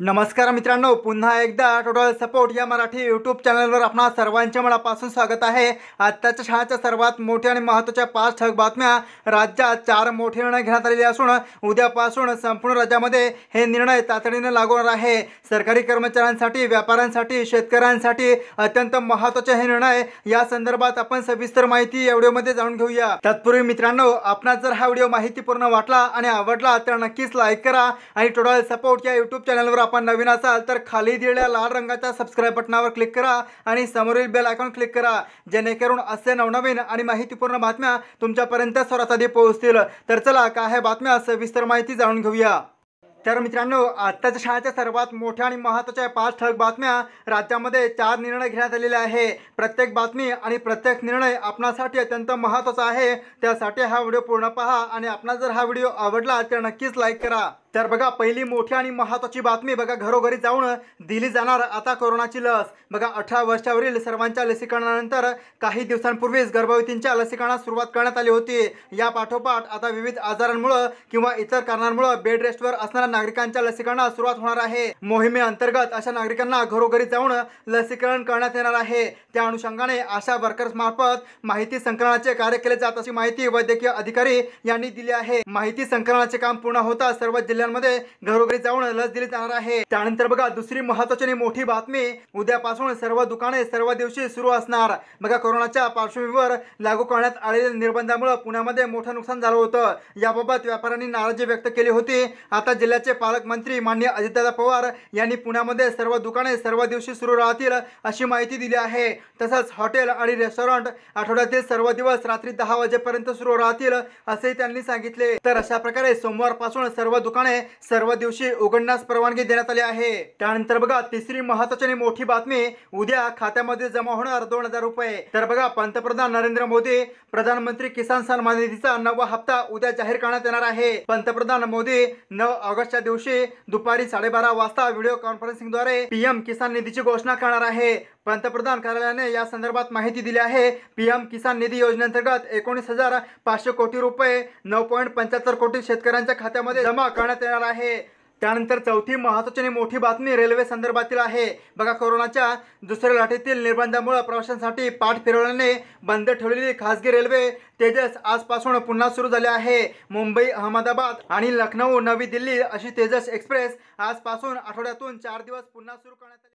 नमस्कार मित्रांनो पुन्हा एकदा टोटल सपोर्ट या मराठी यूट्यूब चॅनलवर आपणा सर्वांच्या मनापासून स्वागत आहे आत्ताच्या शाळेच्या सर्वात मोठ्या आणि महत्त्वाच्या पाच ठळक बातम्या राज्यात चार मोठे निर्णय घेण्यात आलेले असून उद्यापासून संपूर्ण राज्यामध्ये हे निर्णय तातडीने लागू होणार आहे सरकारी कर्मचाऱ्यांसाठी व्यापाऱ्यांसाठी शेतकऱ्यांसाठी अत्यंत महत्त्वाचे हे निर्णय या संदर्भात आपण सविस्तर माहिती या व्हिडिओमध्ये जाणून घेऊया तत्पूर्वी मित्रांनो आपणास जर हा व्हिडिओ माहितीपूर्ण वाटला आणि आवडला तर नक्कीच लाईक करा आणि टोटल सपोर्ट या यूट्यूब चॅनलवर आपण नवीन असाल तर खाली दिलेल्या लाल रंगाच्या सबस्क्राईब बटनावर क्लिक करा आणि समोरील बेल आयकॉन क्लिक करा जेणेकरून असे नवनवीन आणि माहितीपूर्ण बातम्या तुमच्यापर्यंत सर्वात आधी पोहोचतील तर चला काय ह्या बातम्या सविस्तर माहिती जाणून घेऊया तर मित्रांनो आत्ताच्या शाळेच्या सर्वात मोठ्या आणि महत्त्वाच्या पाच ठळक बातम्या राज्यामध्ये चार निर्णय घेण्यात आलेले आहे प्रत्येक बातमी आणि प्रत्येक निर्णय आपणासाठी अत्यंत महत्त्वाचा आहे त्यासाठी हा व्हिडिओ पूर्ण पहा आणि आपला जर हा व्हिडिओ आवडला तर नक्कीच लाईक करा तर बघा पहिली मोठी आणि महत्त्वाची बातमी बघा घरोघरी जाऊन दिली जाणार आता कोरोनाची लस बघा अठरा वर्षावरील सर्वांच्या लसीकरणानंतर काही दिवसांपूर्वीच गर्भवतींच्या लसीकरणास सुरुवात करण्यात आली होती या पाठोपाठ आता विविध आजारांमुळं किंवा इतर कारणांमुळं बेड रेस्टवर असणाऱ्या नागरिकांच्या लसीकरणास सुरुवात होणार आहे मोहिमे अंतर्गत अशा नागरिकांना घरोघरी जाऊन लसीकरण करण्यात येणार आहे त्या अनुषंगाने आशा वर्कर्स मार्फत माहिती संकलनाचे कार्य केले जात अशी माहिती वैद्यकीय अधिकारी यांनी दिली आहे माहिती संकलनाचे काम पूर्ण होता सर्व जिल्ह्यांमध्ये घरोघरी जाऊन लस दिली जाणार आहे त्यानंतर बघा दुसरी महत्वाची आणि मोठी बातमी उद्यापासून सर्व दुकाने सर्व दिवशी सुरू असणार बघा कोरोनाच्या पार्श्वभूमीवर लागू करण्यात आलेल्या निर्बंधामुळे पुण्यामध्ये मोठं नुकसान झालं होतं याबाबत व्यापाऱ्यांनी नाराजी व्यक्त केली होती आता जिल्ह्याच्या राज्याचे पालकमंत्री मान्य अजितदादा पवार यांनी पुण्यामध्ये सर्व दुकाने सर्व दिवशी सुरू राहतील अशी माहिती दिली आहे तसंच हॉटेल आणि रेस्टॉरंट आठवड्यातील सर्व दिवस रात्री दहा वाजेपर्यंत सुरू राहतील असेही त्यांनी सांगितले तर अशा प्रकारे पासून सर्व दुकाने सर्व दिवशी उघडण्यास परवानगी देण्यात आली आहे त्यानंतर बघा तिसरी महत्वाची आणि मोठी बातमी उद्या खात्यामध्ये जमा होणार दोन हजार रुपये तर बघा पंतप्रधान नरेंद्र मोदी प्रधानमंत्री किसान सन्मान निधीचा नववा हप्ता उद्या जाहीर करण्यात येणार आहे पंतप्रधान मोदी नऊ ऑगस्ट ऑगस्टच्या दिवशी दुपारी साडेबारा वाजता व्हिडिओ द्वारे पीएम किसान निधीची घोषणा करणार आहे पंतप्रधान कार्यालयाने या संदर्भात माहिती दिली आहे पीएम किसान निधी योजनेअंतर्गत एकोणीस हजार पाचशे कोटी रुपये नऊ पॉईंट पंच्याहत्तर कोटी शेतकऱ्यांच्या खात्यामध्ये जमा करण्यात येणार आहे त्यानंतर चौथी महत्त्वाची आणि मोठी बातमी रेल्वे संदर्भातील आहे बघा कोरोनाच्या दुसऱ्या लाटेतील निर्बंधामुळे प्रवाशांसाठी पाठ फिरवल्याने बंद ठेवलेली खासगी रेल्वे तेजस आजपासून पुन्हा सुरू झाले आहे मुंबई अहमदाबाद आणि लखनौ नवी दिल्ली अशी तेजस एक्सप्रेस आजपासून आठवड्यातून चार दिवस पुन्हा सुरू करण्यात